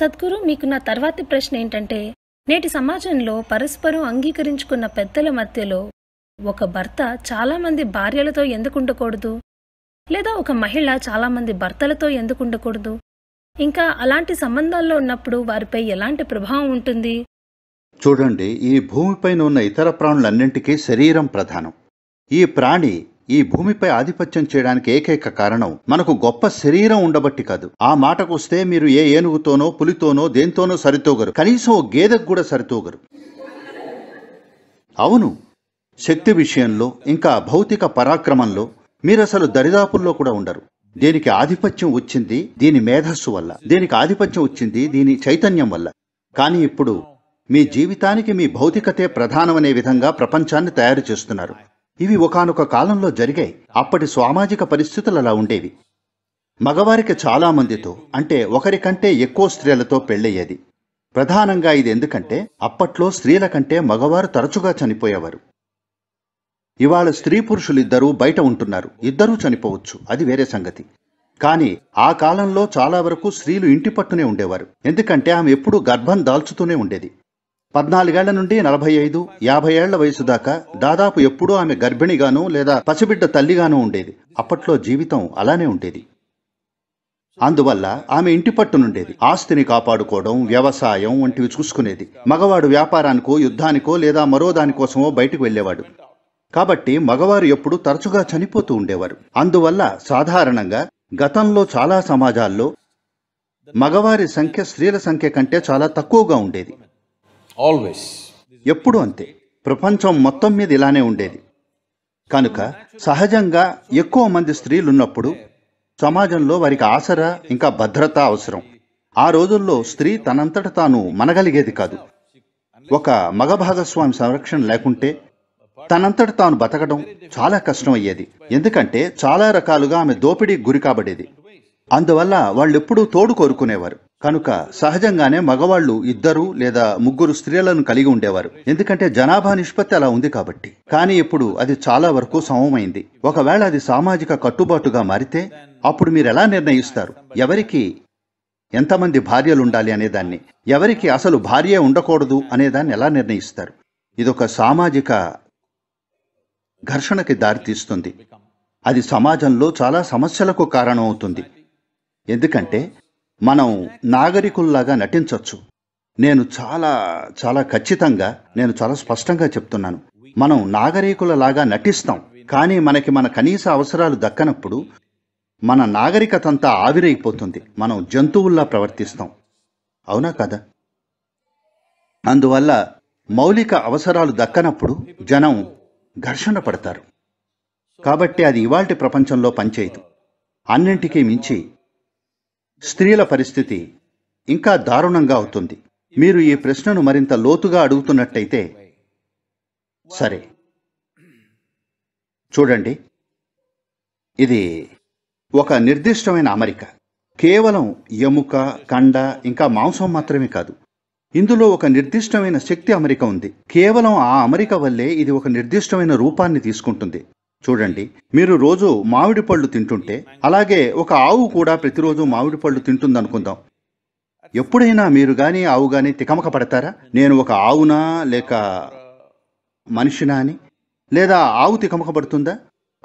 సద్గురు మీకు నా తర్వాతి ప్రశ్న ఏంటంటే నేటి సమాజంలో పరస్పరం అంగీకరించుకున్న పెద్దల మధ్యలో ఒక భర్త చాలామంది భార్యలతో ఎందుకు ఉండకూడదు లేదా ఒక మహిళ చాలామంది భర్తలతో ఎందుకు ఉండకూడదు ఇంకా అలాంటి సంబంధాల్లో ఉన్నప్పుడు వారిపై ఎలాంటి ప్రభావం ఉంటుంది చూడండి ఈ భూమిపైన ఉన్న ఇతర ప్రాణులన్నింటికీ శరీరం ప్రధానం ఈ ప్రాణి ఈ భూమిపై ఆధిపత్యం చేయడానికి ఏకైక కారణం మనకు గొప్ప శరీరం ఉండబట్టి కాదు ఆ మాటకు వస్తే మీరు ఏ ఏనుగుతోనో పులితోనో దేంతోనో సరితోగరు కనీసం గేదెకు కూడా సరితోగరు అవును శక్తి విషయంలో ఇంకా భౌతిక పరాక్రమంలో మీరు అసలు దరిదాపుల్లో కూడా ఉండరు దీనికి ఆధిపత్యం వచ్చింది దీని మేధస్సు వల్ల దీనికి ఆధిపత్యం వచ్చింది దీని చైతన్యం వల్ల కానీ ఇప్పుడు మీ జీవితానికి మీ భౌతికతే ప్రధానమనే విధంగా ప్రపంచాన్ని తయారు చేస్తున్నారు ఇవి ఒకనొక కాలంలో జరిగాయి అప్పటి సామాజిక పరిస్థితులు అలా ఉండేవి మగవారికి చాలా మందితో అంటే ఒకరికంటే ఎక్కువ స్త్రీలతో పెళ్ళయ్యేది ప్రధానంగా ఇది ఎందుకంటే అప్పట్లో స్త్రీల కంటే మగవారు తరచుగా చనిపోయేవారు ఇవాళ స్త్రీ పురుషులిద్దరూ బయట ఉంటున్నారు ఇద్దరూ చనిపోవచ్చు అది వేరే సంగతి కానీ ఆ కాలంలో చాలా వరకు స్త్రీలు ఇంటి పట్టునే ఉండేవారు ఎందుకంటే ఆమె ఎప్పుడూ గర్భం దాల్చుతూనే ఉండేది పద్నాలుగేళ్ల నుండి నలభై ఐదు యాభై ఏళ్ల వయసు దాకా దాదాపు ఎప్పుడూ ఆమె గర్భిణిగాను లేదా పసిబిడ్డ తల్లిగాను ఉండేది అప్పట్లో జీవితం అలానే ఉండేది అందువల్ల ఆమె ఇంటి పట్టునుండేది ఆస్తిని కాపాడుకోవడం వ్యవసాయం వంటివి చూసుకునేది మగవాడు వ్యాపారానికో యుద్ధానికో లేదా మరో దానికోసమో బయటకు వెళ్ళేవాడు కాబట్టి మగవారు ఎప్పుడు తరచుగా చనిపోతూ ఉండేవారు అందువల్ల సాధారణంగా గతంలో చాలా సమాజాల్లో మగవారి సంఖ్య స్త్రీల సంఖ్య కంటే చాలా తక్కువగా ఉండేది ఆల్వేస్ ఎప్పుడు అంతే ప్రపంచం మొత్తం మీద ఇలానే ఉండేది కనుక సహజంగా ఎక్కువ మంది స్త్రీలు ఉన్నప్పుడు సమాజంలో వారికి ఆసరా ఇంకా భద్రత అవసరం ఆ రోజుల్లో స్త్రీ తనంతట తాను మనగలిగేది కాదు ఒక మగ భాగస్వామి సంరక్షణ లేకుంటే తనంతట తాను బతకడం చాలా కష్టం అయ్యేది ఎందుకంటే చాలా రకాలుగా ఆమె దోపిడీకి గురి కాబడేది అందువల్ల వాళ్ళు ఎప్పుడూ తోడు కోరుకునేవారు కనుక సహజంగానే మగవాళ్లు ఇద్దరు లేదా ముగ్గురు స్త్రీలను కలిగి ఉండేవారు ఎందుకంటే జనాభా నిష్పత్తి అలా ఉంది కాబట్టి కానీ ఇప్పుడు అది చాలా వరకు సమమైంది ఒకవేళ అది సామాజిక కట్టుబాటుగా మారితే అప్పుడు మీరు ఎలా నిర్ణయిస్తారు ఎవరికి ఎంతమంది భార్యలు ఉండాలి అనేదాన్ని ఎవరికి అసలు భార్య ఉండకూడదు అనేదాన్ని ఎలా నిర్ణయిస్తారు ఇదొక సామాజిక ఘర్షణకి దారితీస్తుంది అది సమాజంలో చాలా సమస్యలకు కారణమవుతుంది ఎందుకంటే మనం నాగరికుల్లాగా నటించవచ్చు నేను చాలా చాలా ఖచ్చితంగా నేను చాలా స్పష్టంగా చెప్తున్నాను మనం నాగరికులలాగా నటిస్తాం కానీ మనకి మన కనీస అవసరాలు దక్కనప్పుడు మన నాగరికతంతా ఆవిరైపోతుంది మనం జంతువుల్లా ప్రవర్తిస్తాం అవునా కదా అందువల్ల మౌలిక అవసరాలు దక్కనప్పుడు జనం ఘర్షణ పడతారు కాబట్టి అది ఇవాల్టి ప్రపంచంలో పనిచేయదు అన్నింటికీ మించి స్త్రీల పరిస్థితి ఇంకా దారుణంగా అవుతుంది మీరు ఈ ప్రశ్నను మరింత లోతుగా అడుగుతున్నట్టయితే సరే చూడండి ఇది ఒక నిర్దిష్టమైన అమరిక కేవలం ఎముక కండ ఇంకా మాంసం మాత్రమే కాదు ఇందులో ఒక నిర్దిష్టమైన శక్తి అమరిక ఉంది కేవలం ఆ అమరిక వల్లే ఇది ఒక నిర్దిష్టమైన రూపాన్ని తీసుకుంటుంది చూడండి మీరు రోజు మామిడి పళ్ళు తింటుంటే అలాగే ఒక ఆవు కూడా ప్రతిరోజు మామిడి పళ్ళు తింటుందనుకుందాం ఎప్పుడైనా మీరు కానీ ఆవు కానీ తికమక పడతారా నేను ఒక ఆవునా లేక మనిషినా అని లేదా ఆవు తికమక పడుతుందా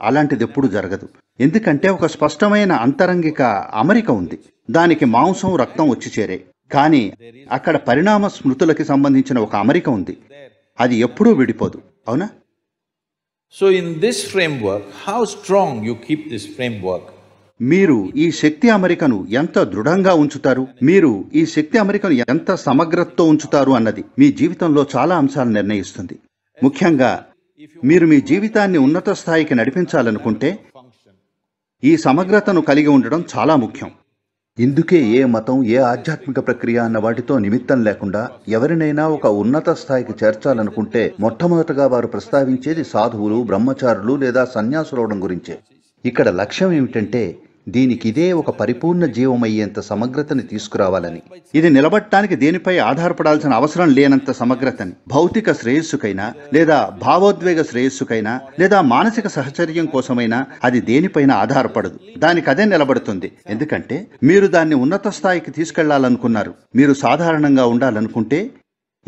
అలాంటిది ఎప్పుడు జరగదు ఎందుకంటే ఒక స్పష్టమైన అంతరంగిక అమరిక ఉంది దానికి మాంసం రక్తం వచ్చి చేరే కానీ అక్కడ పరిణామ స్మృతులకి సంబంధించిన ఒక అమరిక ఉంది అది ఎప్పుడూ విడిపోదు అవునా so in this framework how strong you keep this framework మీరు ఈ శక్తి అమరికను ఎంత దృఢంగా ఉంచుతారు మీరు ఈ శక్తి అమరికను ఎంత సమగ్రతతో ఉంచుతారు అన్నది మీ జీవితంలో చాలా అంశాలు నిర్ణయిస్తుంది ముఖ్యంగా మీరు మీ జీవితాన్ని ఉన్నత స్థాయికి నడిపించాలనుకుంటే ఈ సమగ్రతను కలిగి ఉండడం చాలా ముఖ్యం ఇందుకే ఏ మతం ఏ ఆధ్యాత్మిక ప్రక్రియ అన్న వాటితో నిమిత్తం లేకుండా ఎవరినైనా ఒక ఉన్నత స్థాయికి చేర్చాలనుకుంటే మొట్టమొదటగా వారు ప్రస్తావించేది సాధువులు బ్రహ్మచారులు లేదా సన్యాసులవడం గురించే ఇక్కడ లక్ష్యం ఏమిటంటే దీనికి ఇదే ఒక పరిపూర్ణ జీవమయ్యేంత సమగ్రతని తీసుకురావాలని ఇది నిలబట్టడానికి దేనిపై ఆధారపడాల్సిన అవసరం లేనంత సమగ్రతని భౌతిక శ్రేయస్సుకైనా లేదా భావోద్వేగ శ్రేయస్సుకైనా లేదా మానసిక సహచర్యం కోసమైనా అది దేనిపైన ఆధారపడదు దానికి అదే నిలబడుతుంది ఎందుకంటే మీరు దాన్ని ఉన్నత స్థాయికి తీసుకెళ్లాలనుకున్నారు మీరు సాధారణంగా ఉండాలనుకుంటే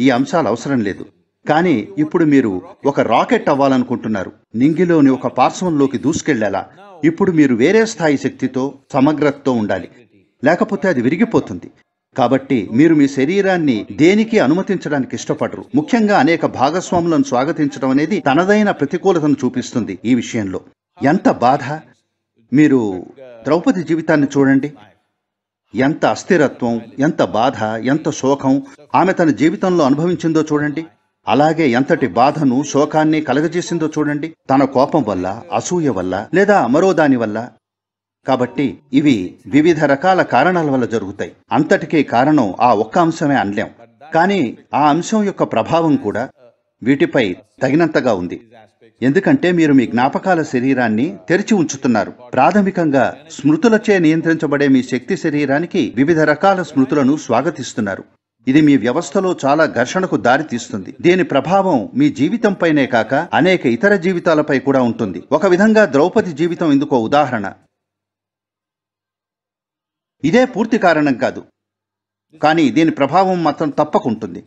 ఈ అంశాలు అవసరం లేదు కానీ ఇప్పుడు మీరు ఒక రాకెట్ అవ్వాలనుకుంటున్నారు నింగిలోని ఒక పార్శ్వంలోకి దూసుకెళ్లేలా ఇప్పుడు మీరు వేరే స్థాయి శక్తితో సమగ్రతతో ఉండాలి లేకపోతే అది విరిగిపోతుంది కాబట్టి మీరు మీ శరీరాన్ని దేనికి అనుమతించడానికి ఇష్టపడరు ముఖ్యంగా అనేక భాగస్వాములను స్వాగతించడం అనేది తనదైన ప్రతికూలతను చూపిస్తుంది ఈ విషయంలో ఎంత బాధ మీరు ద్రౌపది జీవితాన్ని చూడండి ఎంత అస్థిరత్వం ఎంత బాధ ఎంత శోకం ఆమె తన జీవితంలో అనుభవించిందో చూడండి అలాగే ఎంతటి బాధను శోకాన్ని కలగజేసిందో చూడండి తన కోపం వల్ల అసూయ వల్ల లేదా మరో దాని వల్ల కాబట్టి ఇవి వివిధ రకాల కారణాల వల్ల జరుగుతాయి అంతటికీ కారణం ఆ ఒక్క అంశమే అనలేం కానీ ఆ అంశం యొక్క ప్రభావం కూడా వీటిపై తగినంతగా ఉంది ఎందుకంటే మీరు మీ జ్ఞాపకాల శరీరాన్ని తెరిచి ఉంచుతున్నారు ప్రాథమికంగా స్మృతులచే నియంత్రించబడే మీ శక్తి శరీరానికి వివిధ రకాల స్మృతులను స్వాగతిస్తున్నారు ఇది మీ వ్యవస్థలో చాలా ఘర్షణకు దారితీస్తుంది దీని ప్రభావం మీ జీవితంపైనే కాక అనేక ఇతర జీవితాలపై కూడా ఉంటుంది ఒక విధంగా ద్రౌపది జీవితం ఇందుకో ఉదాహరణ ఇదే పూర్తి కారణం కాదు కానీ దీని ప్రభావం మాత్రం తప్పకుంటుంది